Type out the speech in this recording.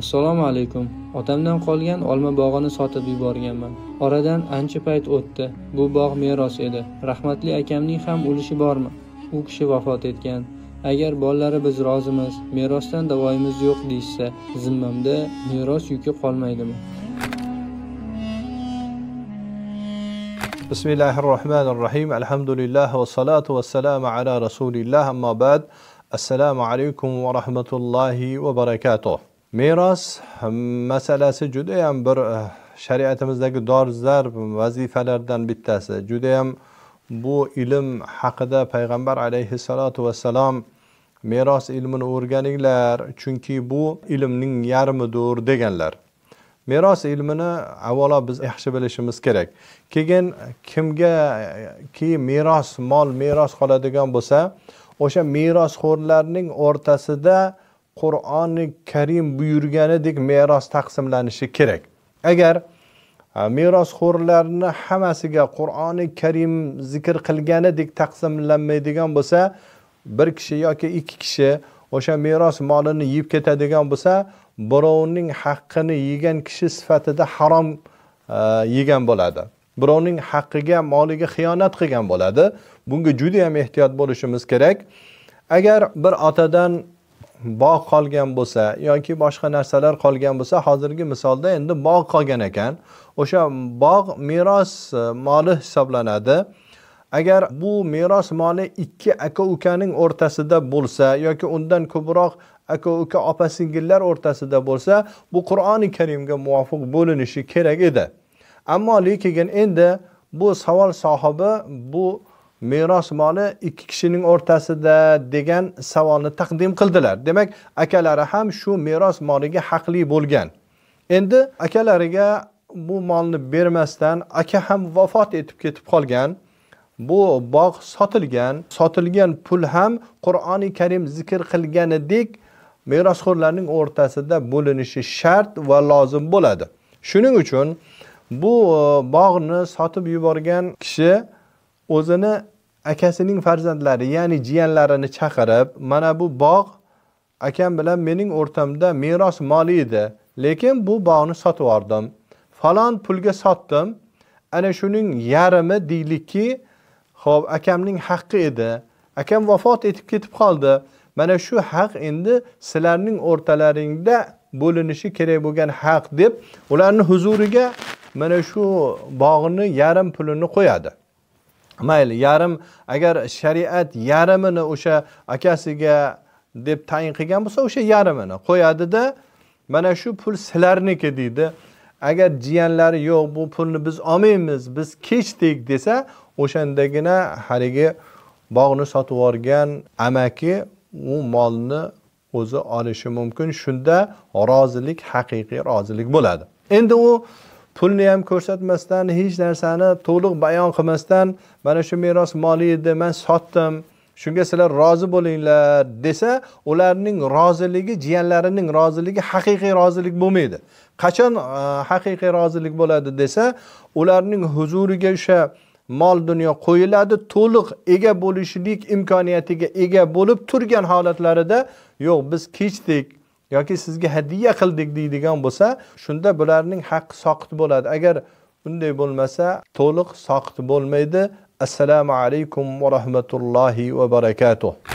assalomu alaykum otamdan qolgan olma bog'ini sotib yuborganman oradan ancha payt o'tdi bu bog' meros edi rahmatli akamning ham ulushi bormi u kishi vafot etgan agar bolalari biz rozimiz merosdan davoyimiz yo'q deyishsa zimmamda meros yuki qolmaydimi bismillahi rohmanir rohim alhamdulillah vassalotu vassalamu ala rasulilloh amma ba'd assalomu alaykum va rahmatullohi va barakatuh meros hmm, masalasi judayam bir eh, shariatimizdagi dolzarb vazifalardan bittasi judayam bu ilm haqida payg'ambar alayhissalotu vassalom meros ilmini o'rganinglar chunki bu ilmning yarmidir deganlar meros ilmini avvalo biz yaxshi bilishimiz kerak keyin kimgaki meros mol meros qoladigan bo'lsa o'sha merosxo'rlarning o'rtasida qur'oni karim buyurganidek meros taqsimlanishi kerak agar e, merosxo'rlarni hammasiga qur'oni karim zikr qilganidek taqsimlanmaydigan bo'lsa bir kishi yoki ikki kishi o'sha meros molini yeb ketadigan bo'lsa birovning haqqini yegan kishi sifatida harom e, yegan bo'ladi birovning haqqiga moliga xiyonat qilgan bo'ladi bunga juda yam ehtiyot bo'lishimiz kerak agar bir otadan bog' qolgan bo'lsa yoki boshqa narsalar qolgan bo'lsa hozirgi misolda endi bog' qolgan ekan o'sha bog' meros e, moli hisoblanadi agar bu meros moli ikki aka ukaning o'rtasida bo'lsa yoki undan ko'proq aka uka opa singillar o'rtasida bo'lsa bu qur'oni karimga muvofiq bo'linishi kerak edi ammo lekin endi bu savol sohibi bu meros moli ikki kishining o'rtasida degan savolni taqdim qildilar demak akalari ham shu meros moliga haqli bo'lgan endi akalariga bu molni bermasdan aka ham vafot etib ketib qolgan bu bog' sotilgan sotilgan pul ham qur'oni karim zikr qilganidek merosxo'rlarning o'rtasida bo'linishi shart va lozim bo'ladi shuning uchun bu e, bog'ni sotib yuborgan kishi o'zini akasining farzandlari ya'ni jiyanlarini chaqirib mana bu bog' akam bilan mening o'rtamda meros moli edi lekin bu bog'ni sotib yubordim falon pulga sotdim ana shuning yarmi deylikki ho'p akamning haqqi edi akam vafot etib ketib qoldi mana shu haq endi sizlarning o'rtalaringda bo'linishi kerak bo'lgan haq deb ularni huzuriga mana shu bog'ni yarim pulini qo'yadi mayli yarim agar shariat yarimini o'sha akasiga deb tayin qilgan bo'lsa o'sha yarimini qo'yadida mana shu pul sizlarniki deydi agar jiyanlari yo'q bu pulni biz olmaymiz biz kechdik desa o'shandagina haligi bog'ni sotib yuborgan amaki u molni o'zi olishi mumkin shunda rozilik haqiqiy rozilik bo'ladi endi u pulni ham ko'rsatmasdan hech narsani to'liq bayon qilmasdan mana shu meros moli edi man sotdim shunga sizlar rozi bo'linglar desa ularning roziligi jiyanlarining roziligi haqiqiy rozilik bo'lmaydi qachon e, haqiqiy rozilik bo'ladi desa ularning huzuriga o'sha mol dunyo qo'yiladi to'liq ega bo'lishlik imkoniyatiga ega bo'lib turgan holatlarida yo'q biz kechdik yoki sizga hadya qildik deydigan bo'lsa shunda bularning haqqi soqit bo'ladi agar bunday bo'lmasa to'liq soqit bo'lmaydi assalomu alaykum va rahmatullohi va barakatuh